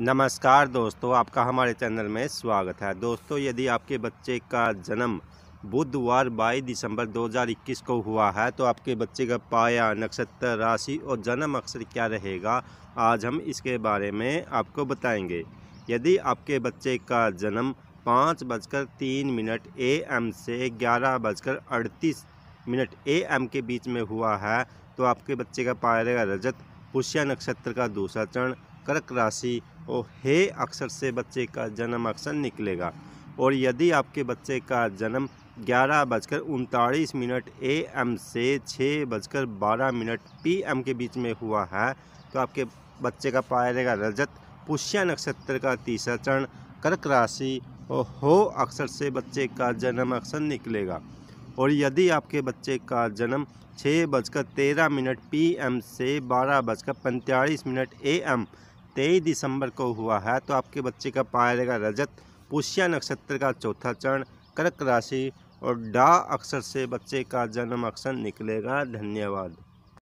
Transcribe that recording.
नमस्कार दोस्तों आपका हमारे चैनल में स्वागत है दोस्तों यदि आपके बच्चे का जन्म बुधवार 22 दिसंबर 2021 को हुआ है तो आपके बच्चे का पाया नक्षत्र राशि और जन्म अक्षर क्या रहेगा आज हम इसके बारे में आपको बताएंगे यदि आपके बच्चे का जन्म पाँच बजकर तीन मिनट ए एम से ग्यारह बजकर अड़तीस मिनट ए एम के बीच में हुआ है तो आपके बच्चे का पाया रहेगा रजत पुष्या नक्षत्र का दूसरा चरण कर्क राशि और हे अक्षर से बच्चे का जन्म अक्षर निकलेगा और यदि आपके बच्चे का जन्म ग्यारह बजकर उनतालीस मिनट ए एम से छः बजकर बारह मिनट पी एम के बीच में हुआ है तो आपके बच्चे का पाया जाएगा रजत पुष्या नक्षत्र का तीसरा चरण कर्क राशि और हो अक्षर से बच्चे का जन्म अक्षर निकलेगा और यदि आपके बच्चे का जन्म छः बजकर तेरह मिनट एम से बारह बजकर पैंतालीस मिनट एम तेईस दिसंबर को हुआ है तो आपके बच्चे का पाया जाएगा रजत पुष्या नक्षत्र का चौथा चरण कर्क राशि और डा अक्षर से बच्चे का जन्म अक्षर निकलेगा धन्यवाद